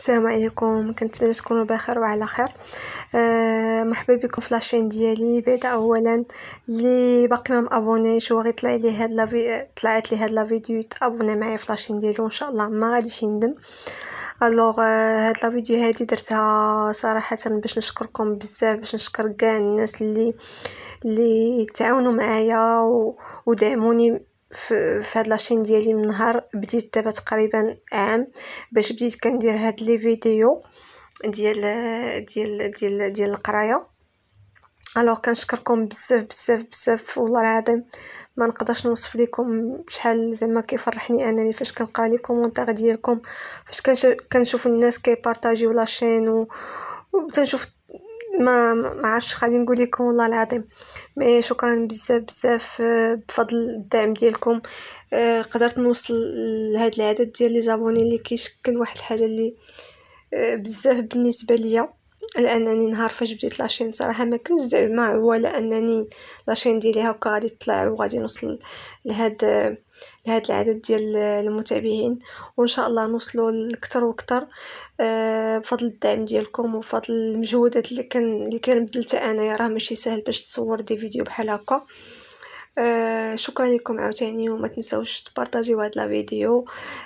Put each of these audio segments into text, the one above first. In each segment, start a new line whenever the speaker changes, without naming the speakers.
السلام عليكم كنتمنى تكونوا بخير وعلى خير أه مرحبا بكم في لاشين ديالي بعدا اولا اللي باقي ما مابونيش وغيطلع لي هاد لافي طلعت لي هاد لا فيديو معايا في لاشين ديالي وان شاء الله ما غاديش يندم الوغ آه، هاد لا فيديو هادي درتها صراحه باش نشكركم بزاف باش نشكر كاع الناس اللي اللي تعاونوا معايا ودعموني في هاد لاشين ديالي من نهار بديت دابا تقريبا عام باش بديت كندير هاد لي فيديو ديال ديال ديال ديال القرايه الوغ كنشكركم بزاف بزاف بزاف والله العظيم ما نقدرش نوصف لكم شحال زعما كيفرحني انني فاش كنقرا لي كومونتير ديالكم فاش كنشوف الناس كيبارطاجيو لاشين و تنشوف ما ما عرفتش غادي نقول لكم والله العظيم مي شكرا بزاف بزاف آه، بفضل الدعم ديالكم آه، قدرت نوصل لهذا العدد ديال لي زابوني اللي كيشكل واحد الحاجه اللي آه، بزاف بالنسبه ليا لانني نهار فاش بديت لاشين صراحه ما كنت زعما هو انني لاشين ديالي هكا غادي تطلع وغادي نوصل لهاد لهاد العدد ديال المتابعين وان شاء الله نوصلوا لكثر واكثر آه، بفضل الدعم ديالكم وفضل المجهودات اللي كان اللي كنبذلتها انايا راه ماشي سهل باش تصور دي فيديو بحال هكا أه شكرا لكم عاوتاني وما تنساوش تبارطاجيو هاد لا فيديو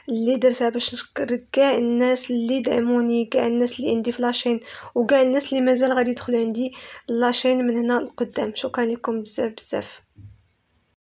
اللي درتها باش نشكر كاع الناس اللي دعموني كاع الناس اللي عندي في لاشين وكاع الناس اللي مازال غادي يدخلوا عندي لاشين من هنا لقدام شكرا لكم بزاف بزاف